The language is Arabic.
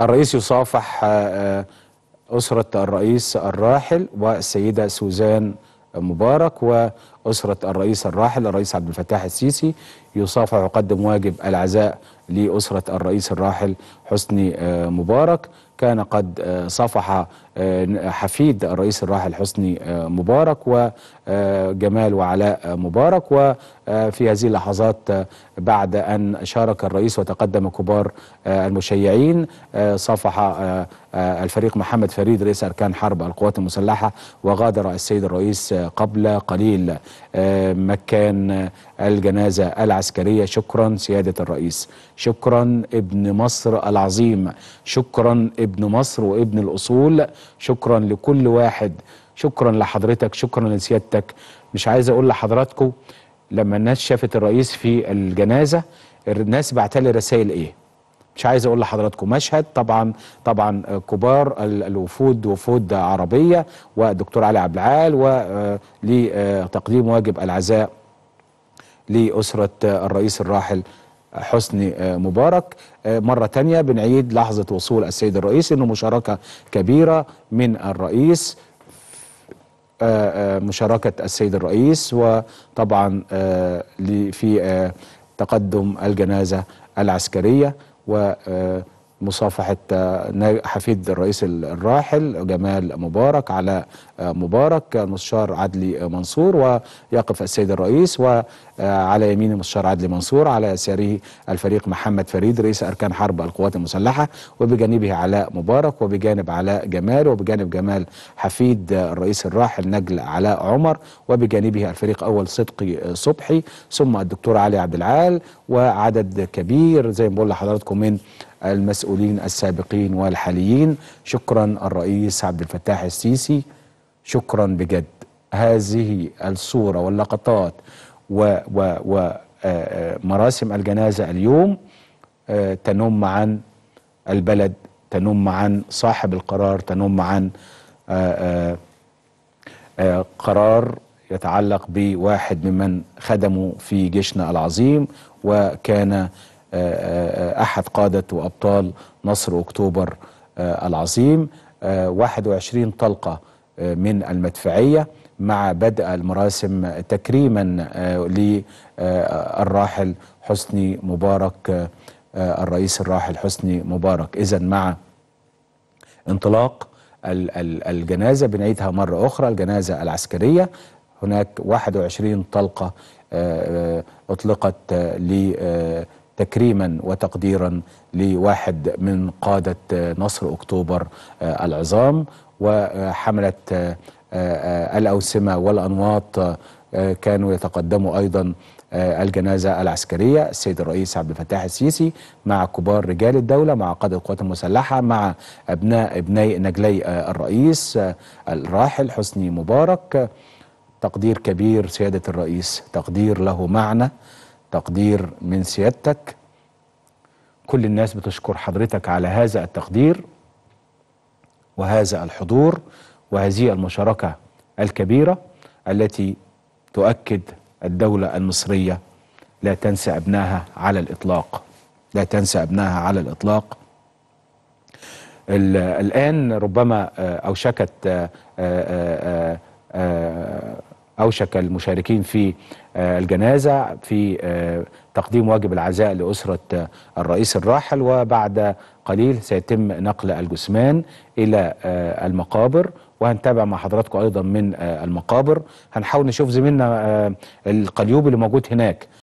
الرئيس يصافح آه، آه، أسرة الرئيس الراحل والسيدة سوزان مبارك وأسرة الرئيس الراحل الرئيس عبد الفتاح السيسي يصافح يقدم واجب العزاء لأسرة الرئيس الراحل حسني آه، مبارك كان قد آه، صفح آه، حفيد الرئيس الراحل حسني آه، مبارك وجمال وعلاء مبارك وفي هذه اللحظات بعد أن شارك الرئيس وتقدم كبار المشيعين صفح الفريق محمد فريد رئيس أركان حرب القوات المسلحة وغادر السيد الرئيس قبل قليل مكان الجنازة العسكرية شكرا سيادة الرئيس شكرا ابن مصر العظيم شكرا ابن مصر وابن الأصول شكرا لكل واحد شكرا لحضرتك شكرا لسيادتك مش عايز أقول لحضراتكم لما الناس شافت الرئيس في الجنازة الناس بعتلي رسائل إيه مش عايز اقول لحضراتكم مشهد طبعا طبعا كبار الوفود وفود عربيه والدكتور علي عبد العال ولتقديم آه، واجب العزاء لاسره الرئيس الراحل حسني آه، مبارك آه، مرة تانية بنعيد لحظة وصول السيد الرئيس أنه مشاركة كبيرة من الرئيس آه، مشاركة السيد الرئيس وطبعا في تقدم الجنازة العسكرية و مصافحة آه، حفيد الرئيس الراحل جمال مبارك على آه، مبارك المستشار عدلي منصور ويقف السيد الرئيس وعلى آه، يمين المستشار عدلي منصور على يساره الفريق محمد فريد رئيس أركان حرب القوات المسلحة وبجانبه علاء مبارك وبجانب علاء جمال وبجانب جمال حفيد الرئيس الراحل نجل علاء عمر وبجانبه الفريق أول صدقي صبحي ثم الدكتور علي عبد العال وعدد كبير زي ما بقول لحضراتكم من المسؤولين السابقين والحاليين شكرا الرئيس عبد الفتاح السيسي شكرا بجد هذه الصورة واللقطات و, و, و آه، آه، مراسم الجنازة اليوم آه، تنم عن البلد تنم عن صاحب القرار تنم عن قرار يتعلق بواحد ممن خدموا في جيشنا العظيم وكان أحد قادة وأبطال نصر أكتوبر آه، العظيم 21 آه، طلقة آه، من المدفعية مع بدء المراسم تكريما للراحل حسني مبارك الرئيس الراحل حسني مبارك إذا مع انطلاق الجنازة بنعيدها مرة أخرى الجنازة العسكرية هناك 21 طلقة أطلقت ل تكريما وتقديرا لواحد من قادة نصر أكتوبر آه، العظام وحملة آه، آه، الأوسمة والأنواط كانوا يتقدموا أيضا الجنازة العسكرية السيد الرئيس عبد الفتاح السيسي مع كبار رجال الدولة مع قادة القوات المسلحة مع أبناء ابني نجلي الرئيس الراحل حسني مبارك تقدير كبير سيادة الرئيس تقدير له معنى تقدير من سيادتك كل الناس بتشكر حضرتك على هذا التقدير وهذا الحضور وهذه المشاركة الكبيرة التي تؤكد الدولة المصرية لا تنسى أبنائها على الإطلاق لا تنسى أبنائها على الإطلاق الآن ربما آه، أوشكت آه، آه، أوشك المشاركين في آه، الجنازة في آه، تقديم واجب العزاء لأسرة آه، الرئيس الراحل وبعد قليل سيتم نقل الجثمان إلى المقابر وهنتابع مع حضراتكم أيضا من المقابر هنحاول نشوف زميلنا القليوبي اللي موجود هناك